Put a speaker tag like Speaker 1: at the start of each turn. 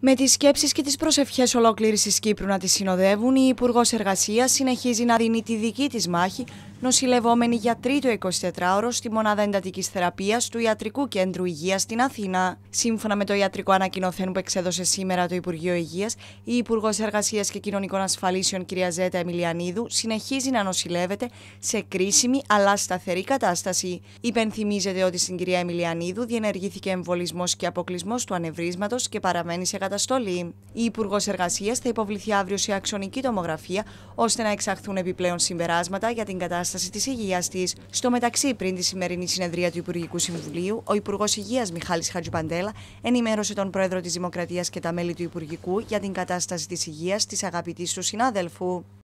Speaker 1: Με τις σκέψεις και τις προσευχές ολόκληρης της Κύπρου να τη συνοδεύουν, η Υπουργός Εργασίας συνεχίζει να δίνει τη δική της μάχη, νοσηλευόμενη για τρίτο 24ωρο στη μονάδα εντατικής θεραπείας του Ιατρικού Κέντρου Υγείας στην Αθήνα. Σύμφωνα με το ιατρικό ανακοινωθέν που εξέδωσε σήμερα το Υπουργείο Υγείας, η Υπουργός Εργασίας και Κοινωνικών Ασφαλίσεων κ. Ζέτα Εμιλιανίδου συνεχίζει να νοσηλεύεται σε κρίσιμη αλλά σταθερή κατάσταση. Υπενθυμίζεται ότι στην κυρία Εμιλιανίδου διενεργήθηκε εμβολισμός και αποκλεισμός του ανευρίσματο και παραμένει σε καταστολή. Η Υπουργός Εργασίας θα υποβληθεί αύριο σε αξονική τομογραφία ώστε να εξαχθούν επιπλέον συμπεράσματα για την κατάσταση της υγείας της. Στο μεταξύ, πριν τη σημερινή συνεδρία του Υπουργικού Συμβουλίου, ο Υπουργός Υγείας Μιχάλης Χατζουπαντέλα ενημέρωσε τον Πρόεδρο της Δημοκρατίας και τα μέλη του Υπουργικού για την κατάσταση της υγείας της αγαπητής του συνάδελφου.